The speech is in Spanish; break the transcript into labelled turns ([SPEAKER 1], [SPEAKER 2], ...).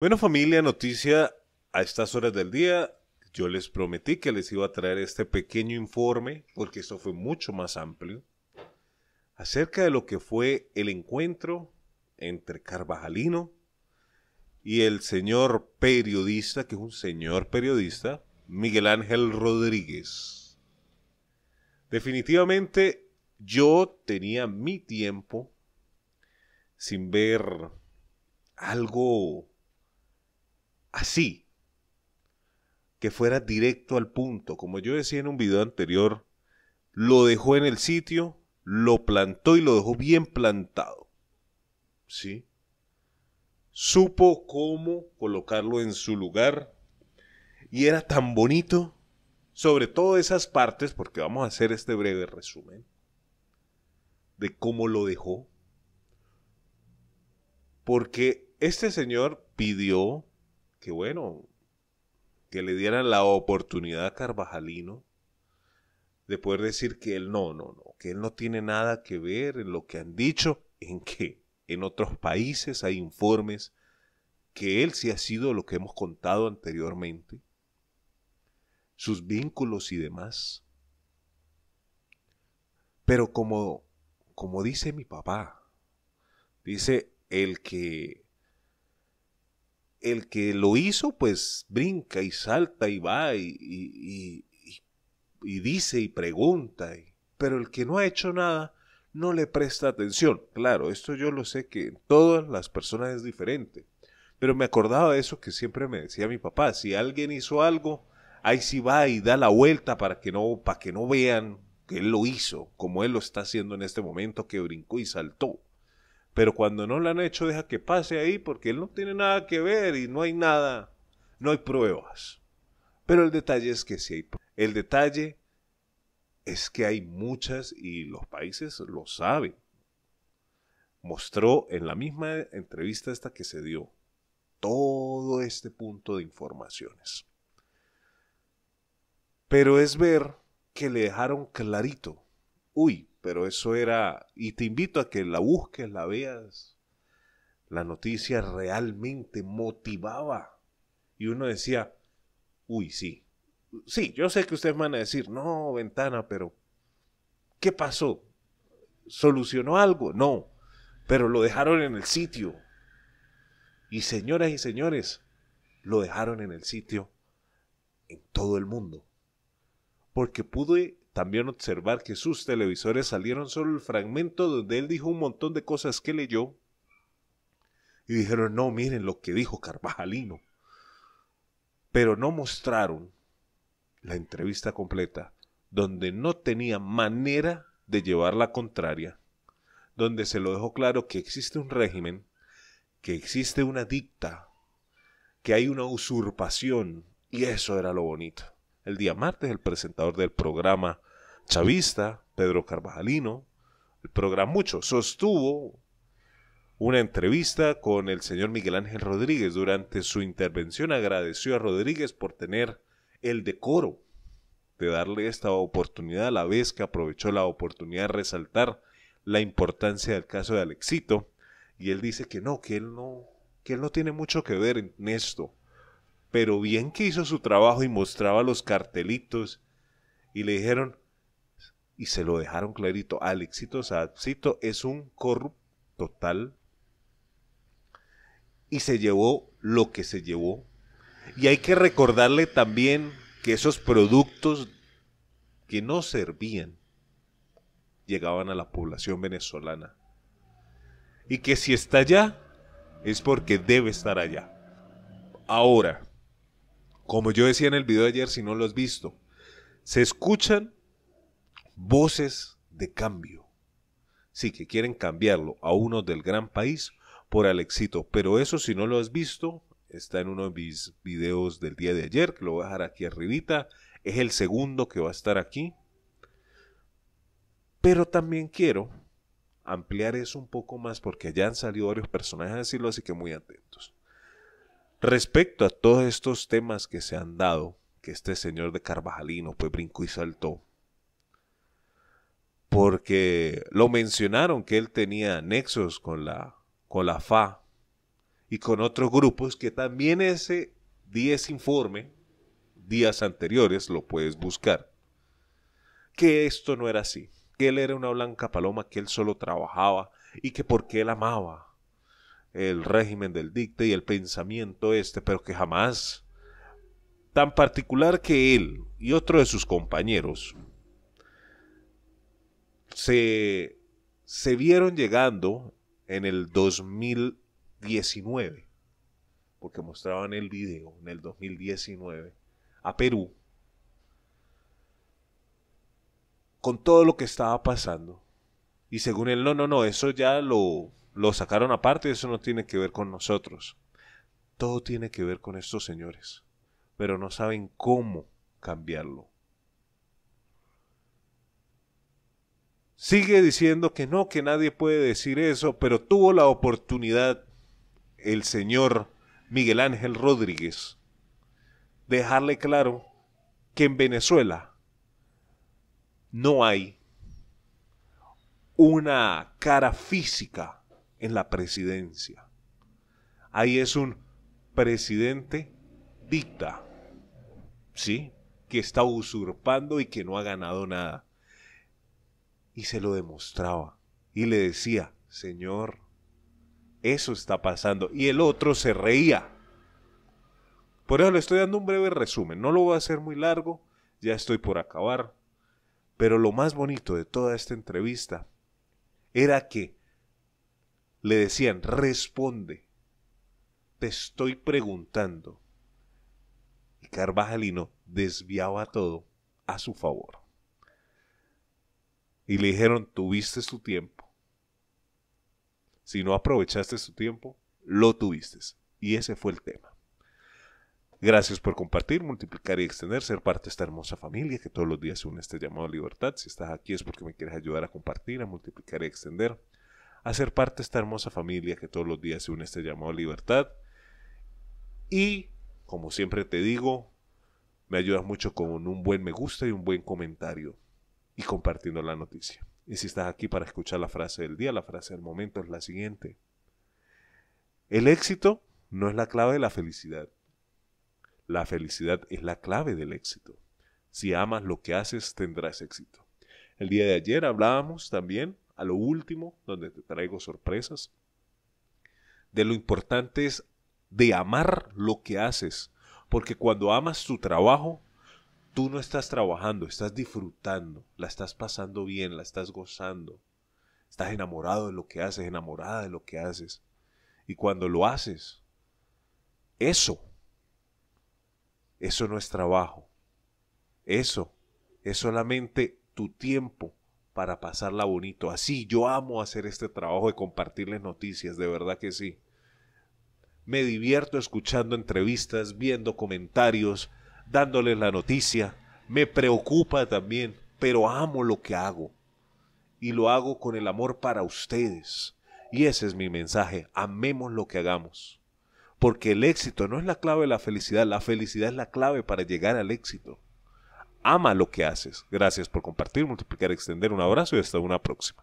[SPEAKER 1] Bueno familia, noticia a estas horas del día. Yo les prometí que les iba a traer este pequeño informe, porque esto fue mucho más amplio, acerca de lo que fue el encuentro entre Carvajalino y el señor periodista, que es un señor periodista, Miguel Ángel Rodríguez. Definitivamente yo tenía mi tiempo sin ver algo así, que fuera directo al punto. Como yo decía en un video anterior, lo dejó en el sitio, lo plantó y lo dejó bien plantado. ¿Sí? Supo cómo colocarlo en su lugar y era tan bonito, sobre todo esas partes, porque vamos a hacer este breve resumen de cómo lo dejó. Porque este señor pidió que bueno, que le dieran la oportunidad a Carvajalino de poder decir que él no, no, no, que él no tiene nada que ver en lo que han dicho, en que en otros países hay informes que él sí ha sido lo que hemos contado anteriormente, sus vínculos y demás. Pero como, como dice mi papá, dice el que el que lo hizo, pues brinca y salta y va y, dice y pregunta. pero el que no ha hecho nada no le presta atención. Claro, esto yo lo sé que en todas las personas es diferente. Pero me acordaba de eso que siempre me decía mi papá, si alguien hizo algo, ahí sí va y da la vuelta para que no, para que no vean que él lo hizo, como él lo está haciendo en este momento, que brincó y saltó. Pero cuando no lo han hecho, deja que pase ahí porque él no tiene nada que ver y no hay nada, no hay pruebas. Pero el detalle es que sí hay pruebas. El detalle es que hay muchas y los países lo saben. Mostró en la misma entrevista esta que se dio todo este punto de informaciones. Pero es ver que le dejaron clarito, uy, pero eso era, y te invito a que la busques, la veas. La noticia realmente motivaba. Y uno decía, uy, sí. Sí, yo sé que ustedes van a decir, no, ventana, pero ¿qué pasó? ¿Solucionó algo? No, pero lo dejaron en el sitio. Y señoras y señores, lo dejaron en el sitio en todo el mundo. Porque pude también observar que sus televisores salieron solo el fragmento donde él dijo un montón de cosas que leyó y dijeron, no, miren lo que dijo Carvajalino. Pero no mostraron la entrevista completa, donde no tenía manera de llevar la contraria, donde se lo dejó claro que existe un régimen, que existe una dicta, que hay una usurpación, y eso era lo bonito. El día martes el presentador del programa chavista, Pedro Carvajalino, el programa mucho, sostuvo una entrevista con el señor Miguel Ángel Rodríguez. Durante su intervención agradeció a Rodríguez por tener el decoro de darle esta oportunidad, a la vez que aprovechó la oportunidad de resaltar la importancia del caso de Alexito. Y él dice que no, que él no, que él no tiene mucho que ver en esto. Pero bien que hizo su trabajo y mostraba los cartelitos y le dijeron, y se lo dejaron clarito. Alexito Sadcito es un corrupto total y se llevó lo que se llevó. Y hay que recordarle también que esos productos que no servían llegaban a la población venezolana. Y que si está allá, es porque debe estar allá. Ahora, como yo decía en el video de ayer, si no lo has visto, se escuchan voces de cambio. Sí, que quieren cambiarlo a uno del gran país por el éxito, pero eso si no lo has visto, está en uno de mis videos del día de ayer, que lo voy a dejar aquí arribita, es el segundo que va a estar aquí. Pero también quiero ampliar eso un poco más porque ya han salido varios personajes a decirlo, así que muy atentos. Respecto a todos estos temas que se han dado, que este señor de Carvajalino pues brincó y saltó, porque lo mencionaron que él tenía nexos con la, FA y con otros grupos que también ese 10 informe días anteriores, lo puedes buscar, que esto no era así, que él era una blanca paloma, que él solo trabajaba y que porque él amaba el régimen del dicte y el pensamiento este, pero que jamás tan particular que él y otro de sus compañeros se, vieron llegando en el 2019, porque mostraban el video en el 2019, a Perú, con todo lo que estaba pasando. Y según él, no, no, no, eso ya lo, lo sacaron aparte, eso no tiene que ver con nosotros. Todo tiene que ver con estos señores, pero no saben cómo cambiarlo. Sigue diciendo que no, que nadie puede decir eso, pero tuvo la oportunidad el señor Miguel Ángel Rodríguez dejarle claro que en Venezuela no hay una cara física en la presidencia. Ahí es un presidente dicta, ¿sí? Que está usurpando y que no ha ganado nada y se lo demostraba y le decía, Señor, eso está pasando. Y el otro se reía. Por eso le estoy dando un breve resumen, no lo voy a hacer muy largo, ya estoy por acabar. Pero lo más bonito de toda esta entrevista era que le decían, responde, te estoy preguntando. Y Carvajalino desviaba todo a su favor y le dijeron, tuviste su tiempo. Si no aprovechaste su tiempo, lo tuviste. Y ese fue el tema. Gracias por compartir, multiplicar y extender, ser parte de esta hermosa familia que todos los días se une este llamado libertad. Si estás aquí es porque me quieres ayudar a compartir, a multiplicar y extender, a ser parte de esta hermosa familia que todos los días se une este llamado libertad. Y, como siempre te digo, me ayudas mucho con un buen me gusta y un buen comentario y compartiendo la noticia. Y si estás aquí para escuchar la frase del día, la frase del momento es la siguiente. El éxito no es la clave de la felicidad. La felicidad es la clave del éxito. Si amas lo que haces, tendrás éxito. El día de ayer hablábamos también, a lo último, donde te traigo sorpresas, de lo importante es de amar lo que haces, porque cuando amas tu trabajo, tú no estás trabajando, estás disfrutando, la estás pasando bien, la estás gozando. Estás enamorado de lo que haces, enamorada de lo que haces. Y cuando lo haces, eso, eso no es trabajo. Eso es solamente tu tiempo para pasarla bonito. Así, yo amo hacer este trabajo de compartirles noticias, de verdad que sí. Me divierto escuchando entrevistas, viendo comentarios, dándoles la noticia. Me preocupa también, pero amo lo que hago. Y lo hago con el amor para ustedes. Y ese es mi mensaje. Amemos lo que hagamos. Porque el éxito no es la clave de la felicidad. La felicidad es la clave para llegar al éxito. Ama lo que haces. Gracias por compartir, multiplicar, extender. Un abrazo y hasta una próxima.